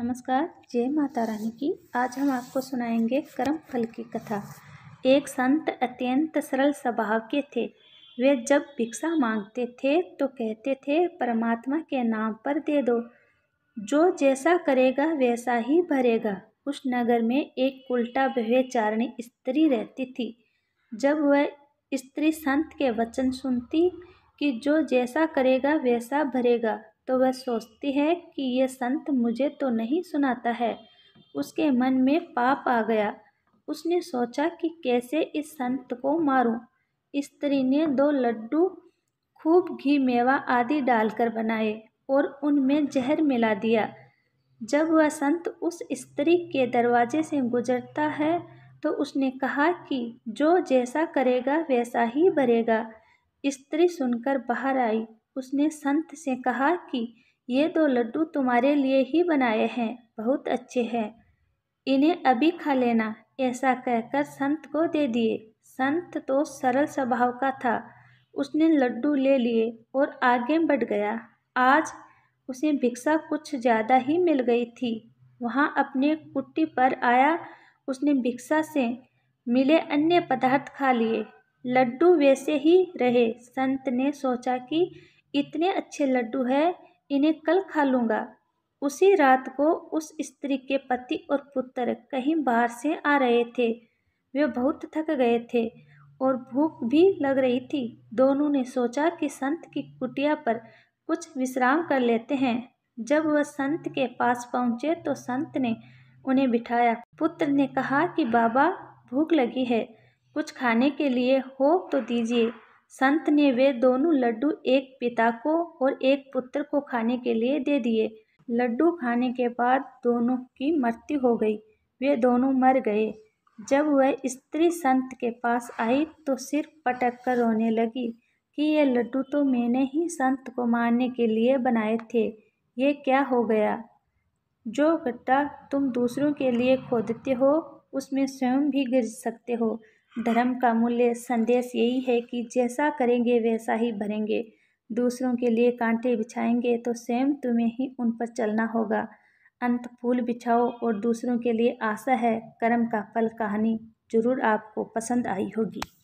नमस्कार जय माता रानी की आज हम आपको सुनाएंगे कर्म फल की कथा एक संत अत्यंत सरल स्वभाव के थे वे जब भिक्षा मांगते थे तो कहते थे परमात्मा के नाम पर दे दो जो जैसा करेगा वैसा ही भरेगा उस नगर में एक उल्टा व्यवचारणी स्त्री रहती थी जब वह स्त्री संत के वचन सुनती कि जो जैसा करेगा वैसा भरेगा तो वह सोचती है कि ये संत मुझे तो नहीं सुनाता है उसके मन में पाप आ गया उसने सोचा कि कैसे इस संत को मारूं। स्त्री ने दो लड्डू खूब घी मेवा आदि डालकर बनाए और उनमें जहर मिला दिया जब वह संत उस स्त्री के दरवाजे से गुजरता है तो उसने कहा कि जो जैसा करेगा वैसा ही भरेगा स्त्री सुनकर बाहर आई उसने संत से कहा कि ये दो लड्डू तुम्हारे लिए ही बनाए हैं बहुत अच्छे हैं इन्हें अभी खा लेना ऐसा कहकर संत को दे दिए संत तो सरल स्वभाव का था उसने लड्डू ले लिए और आगे बढ़ गया आज उसे भिक्षा कुछ ज़्यादा ही मिल गई थी वहाँ अपने कुट्टी पर आया उसने भिक्षा से मिले अन्य पदार्थ खा लिए लड्डू वैसे ही रहे संत ने सोचा कि इतने अच्छे लड्डू हैं इन्हें कल खा लूँगा उसी रात को उस स्त्री के पति और पुत्र कहीं बाहर से आ रहे थे वे बहुत थक गए थे और भूख भी लग रही थी दोनों ने सोचा कि संत की कुटिया पर कुछ विश्राम कर लेते हैं जब वह संत के पास पहुंचे तो संत ने उन्हें बिठाया पुत्र ने कहा कि बाबा भूख लगी है कुछ खाने के लिए हो तो दीजिए संत ने वे दोनों लड्डू एक पिता को और एक पुत्र को खाने के लिए दे दिए लड्डू खाने के बाद दोनों की मृत्यु हो गई वे दोनों मर गए जब वह स्त्री संत के पास आई तो सिर पटक कर रोने लगी कि ये लड्डू तो मैंने ही संत को मारने के लिए बनाए थे ये क्या हो गया जो गड्ढा तुम दूसरों के लिए खोदते हो उसमें स्वयं भी गिर सकते हो धर्म का मूल्य संदेश यही है कि जैसा करेंगे वैसा ही भरेंगे दूसरों के लिए कांटे बिछाएंगे तो स्वयं तुम्हें ही उन पर चलना होगा अंत फूल बिछाओ और दूसरों के लिए आशा है कर्म का फल कहानी जरूर आपको पसंद आई होगी